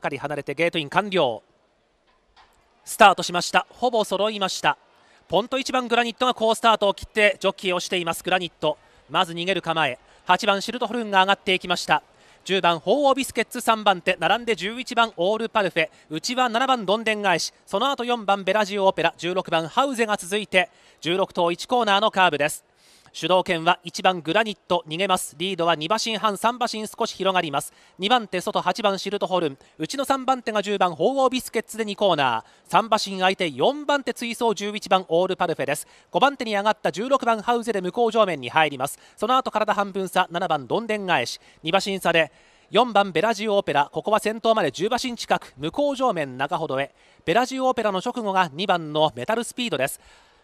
係離れてゲートイン完了スタートしましたほぼ揃いましたポント1番グラニットが好スタートを切ってジョッキーをしていますグラニットまず逃げる構え8番シルトホルンが上がっていきました10番鳳凰ビスケッツ3番手並んで11番オールパルフェ内は7番どんでん返しその後4番ベラジオオペラ16番ハウゼが続いて16頭1コーナーのカーブです主導権は1番グラニット逃げますリードは2馬身半3馬身少し広がります2番手外8番シルトホルンうちの3番手が10番オービスケッツで2コーナー3馬身相手4番手追走11番オールパルフェです5番手に上がった16番ハウゼで向こう上面に入りますその後体半分差7番どんでん返し2馬身差で4番ベラジオオペラここは先頭まで10馬身近く向こう上面中ほどへベラジオオペラの直後が2番のメタルスピードです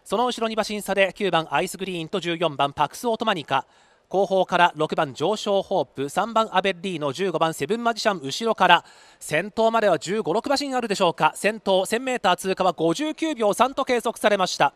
その後ろ2馬身差で9番アイスグリーンと14番パクス・オートマニカ後方から6番上昇ホープ3番アベッリーノ15番セブンマジシャン後ろから先頭までは1 5 6馬身あるでしょうか先頭 1000m 通過は59秒3と計測されました。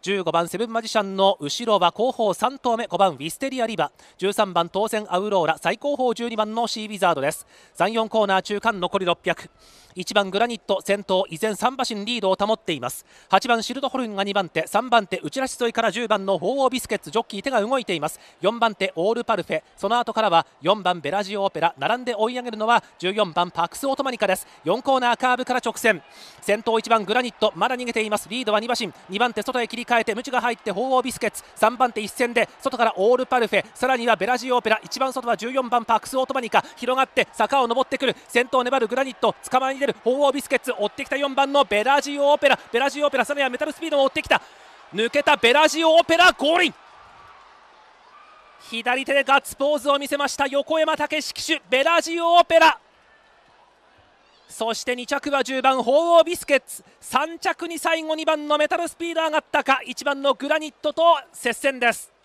15番セブンマジシャンの後ろは後方3頭目5番ウィステリアリバ13番当選アウローラ最後方12番のシービザードです34コーナー中間残り600 1番グラニット先頭依然3馬身リードを保っています8番シルドホルンが2番手3番手内らし沿いから10番のフォーオービスケッツジョッキー手が動いています4番手オールパルフェその後からは4番ベラジオオペラ並んで追い上げるのは14番パクスオトマニカです4コーナーカーブから直線先頭1番グラニットまだ逃げていますリードは2馬身2番手外へ切り変えてムチが入って鳳凰ビスケッツ3番手一戦で外からオールパルフェさらにはベラジオオペラ一番外は14番パークスオートマニカ広がって坂を登ってくる先頭粘るグラニット捕まえに出る鳳凰ビスケッツ追ってきた4番のベラジオオペラベラジオオペラさらにはメタルスピードも追ってきた抜けたベラジオオペラゴーリン左手でガッツポーズを見せました横山武史騎手ベラジオオペラそして2着は10番鳳凰ビスケッツ3着に最後2番のメタルスピード上がったか1番のグラニットと接戦です